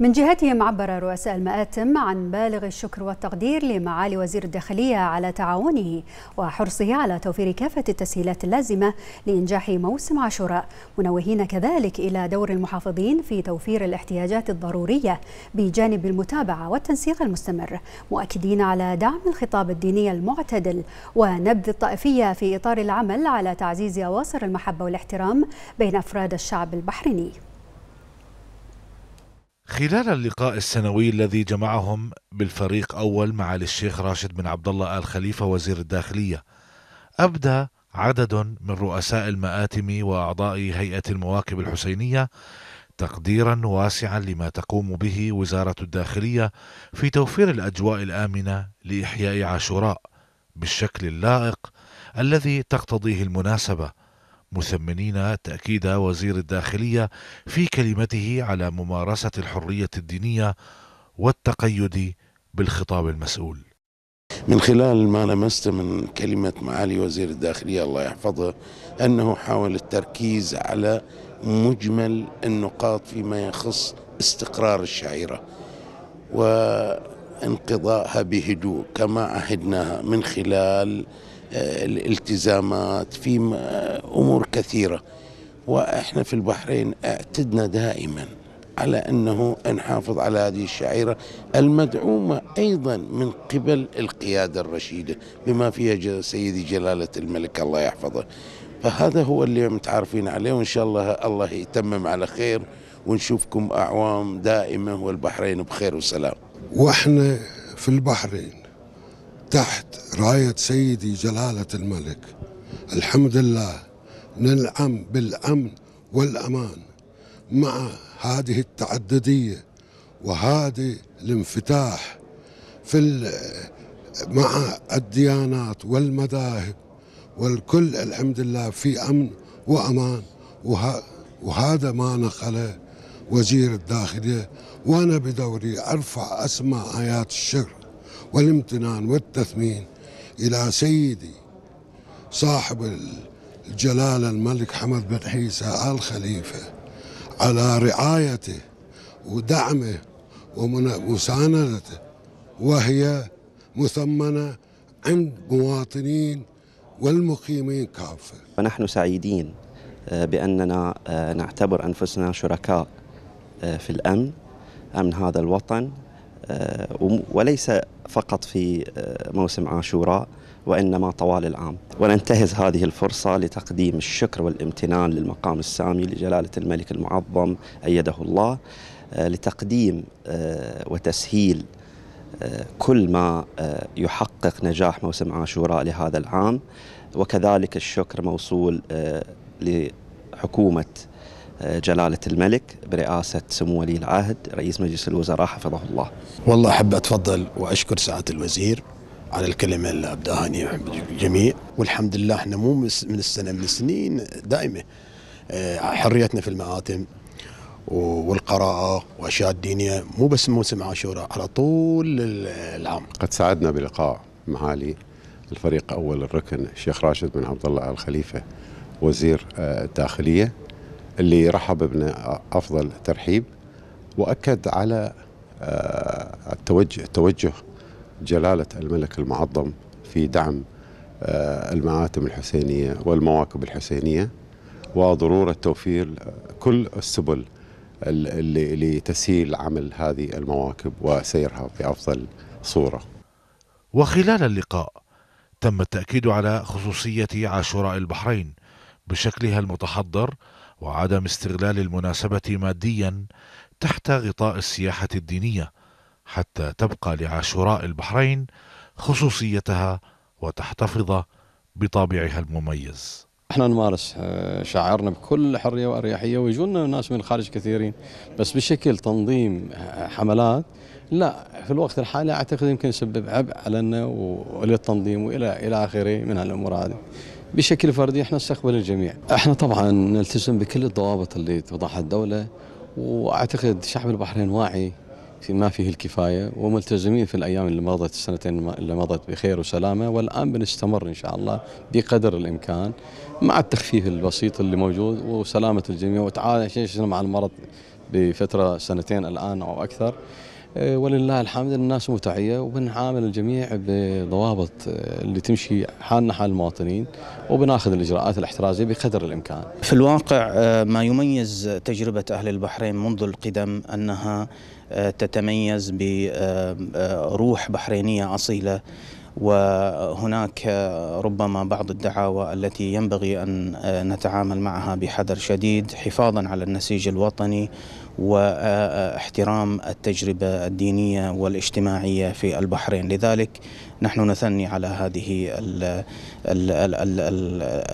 من جهتهم عبر رؤساء المآتم عن بالغ الشكر والتقدير لمعالي وزير الداخلية على تعاونه وحرصه على توفير كافة التسهيلات اللازمة لإنجاح موسم عاشوراء منوهين كذلك إلى دور المحافظين في توفير الاحتياجات الضرورية بجانب المتابعة والتنسيق المستمر مؤكدين على دعم الخطاب الديني المعتدل ونبذ الطائفية في إطار العمل على تعزيز أواصر المحبة والاحترام بين أفراد الشعب البحريني خلال اللقاء السنوي الذي جمعهم بالفريق أول معالي الشيخ راشد بن عبد الله آل خليفة وزير الداخلية أبدى عدد من رؤساء المآتم وأعضاء هيئة المواكب الحسينية تقديرا واسعا لما تقوم به وزارة الداخلية في توفير الأجواء الآمنة لإحياء عاشوراء بالشكل اللائق الذي تقتضيه المناسبة مثمنين تأكيد وزير الداخلية في كلمته على ممارسة الحرية الدينية والتقيد بالخطاب المسؤول من خلال ما لمست من كلمة معالي وزير الداخلية الله يحفظه أنه حاول التركيز على مجمل النقاط فيما يخص استقرار الشعيرة وانقضاءها بهدوء كما عهدناها من خلال الالتزامات في امور كثيره واحنا في البحرين اعتدنا دائما على انه نحافظ على هذه الشعيره المدعومه ايضا من قبل القياده الرشيده بما فيها سيدي جلاله الملك الله يحفظه فهذا هو اللي متعارفين عليه وان شاء الله الله يتمم على خير ونشوفكم اعوام دائمه والبحرين بخير وسلام واحنا في البحرين تحت راية سيدي جلالة الملك الحمد لله ننعم بالأمن والأمان مع هذه التعددية وهذا الانفتاح في مع الديانات والمذاهب والكل الحمد لله في أمن وأمان وهذا ما نقله وزير الداخلية وأنا بدوري أرفع أسماء آيات الشر والامتنان والتثمين إلى سيدي صاحب الجلالة الملك حمد بن عيسى آل خليفة على رعايته ودعمه ومساندته وهي مثمنة عند مواطنين والمقيمين كافة ونحن سعيدين آه، بأننا آه، نعتبر أنفسنا شركاء آه، في الأمن أمن هذا الوطن آه، وليس فقط في آه، موسم عاشوراء وانما طوال العام وننتهز هذه الفرصه لتقديم الشكر والامتنان للمقام السامي لجلاله الملك المعظم ايده الله آه، لتقديم وتسهيل كل ما يحقق نجاح موسم عاشوراء لهذا العام وكذلك الشكر موصول لحكومه جلالة الملك برئاسة سمو ولي العهد رئيس مجلس الوزراء حفظه الله والله أحب أتفضل وأشكر سعادة الوزير على الكلمة اللي أبداها الجميع والحمد لله احنا مو من السنة من السنين دائمة آه، حريتنا في المآتم والقراءة وأشياء الدينية مو بس موسم عاشوراء على طول العام قد سعدنا بلقاء معالي الفريق أول الركن الشيخ راشد بن عبد الله الخليفة وزير آه، الداخلية اللي رحب بنا افضل ترحيب واكد على آه، التوجه توجه جلاله الملك المعظم في دعم آه، المعاتم الحسينيه والمواكب الحسينيه وضروره توفير كل السبل لتسهيل عمل هذه المواكب وسيرها بافضل صوره. وخلال اللقاء تم التاكيد على خصوصيه عاشوراء البحرين بشكلها المتحضر وعدم استغلال المناسبة ماديا تحت غطاء السياحة الدينية حتى تبقى لعاشوراء البحرين خصوصيتها وتحتفظ بطابعها المميز احنا نمارس آه، شعارنا بكل حريه واريحيه ويجونا ناس من الخارج كثيرين بس بشكل تنظيم آه، حملات لا في الوقت الحالي اعتقد يمكن يسبب عبء علينا وللتنظيم والى الى اخره من هالامور هذه بشكل فردي احنا نستقبل الجميع احنا طبعا نلتزم بكل الضوابط اللي توضعها الدولة واعتقد شعب البحرين واعي فيما فيه الكفاية وملتزمين في الأيام اللي مضت السنتين اللي مضت بخير وسلامة والآن بنستمر إن شاء الله بقدر الإمكان مع التخفيف البسيط اللي موجود وسلامة الجميع وتعايشنا مع المرض بفترة سنتين الآن أو أكثر آه، ولله الحمد الناس متعيه وبنعامل الجميع بضوابط آه، اللي تمشي حالنا حال المواطنين وبناخذ الاجراءات الاحترازيه بقدر الامكان. في الواقع آه، ما يميز تجربه اهل البحرين منذ القدم انها تتميز بروح بحرينيه اصيله وهناك ربما بعض الدعاوى التي ينبغي أن آه، نتعامل معها بحذر شديد حفاظا على النسيج الوطني واحترام التجربة الدينية والاجتماعية في البحرين لذلك نحن نثني على هذه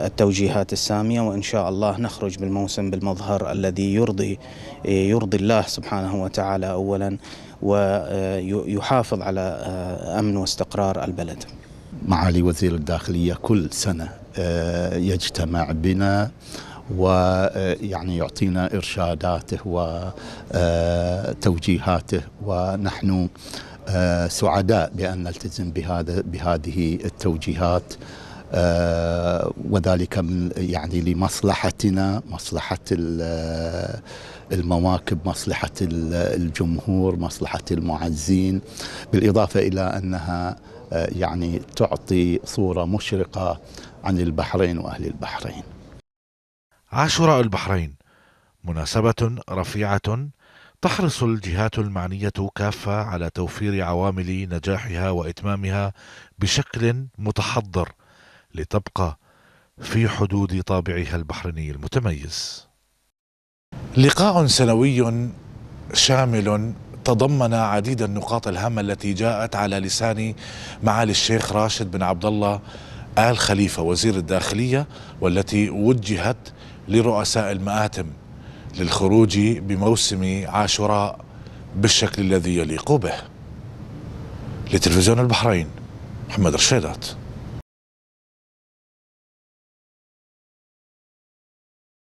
التوجيهات السامية وإن شاء الله نخرج بالموسم بالمظهر الذي يرضي يرضي الله سبحانه وتعالى أولا ويحافظ على آه، أمن واستقرار البلد معالي وزير الداخلية كل سنة آه، يجتمع بنا ويعني آه، يعطينا إرشاداته وتوجيهاته ونحن سعداء بأن نلتزم بهذا بهذه التوجيهات آه، وذلك من يعني لمصلحتنا مصلحة آه، المواكب مصلحة الجمهور مصلحة المعزين بالإضافة إلى أنها آه، يعني تعطي صورة مشرقة عن البحرين وأهل البحرين عاشوراء البحرين مناسبة رفيعة تحرص الجهات المعنية كافة على توفير عوامل نجاحها وإتمامها بشكل متحضر لتبقى في حدود طابعها البحريني المتميز. لقاء سنوي شامل تضمن عديد النقاط الهامه التي جاءت على لسان معالي الشيخ راشد بن عبد الله ال خليفه وزير الداخليه والتي وجهت لرؤساء المآتم للخروج بموسم عاشوراء بالشكل الذي يليق به. لتلفزيون البحرين محمد رشيدات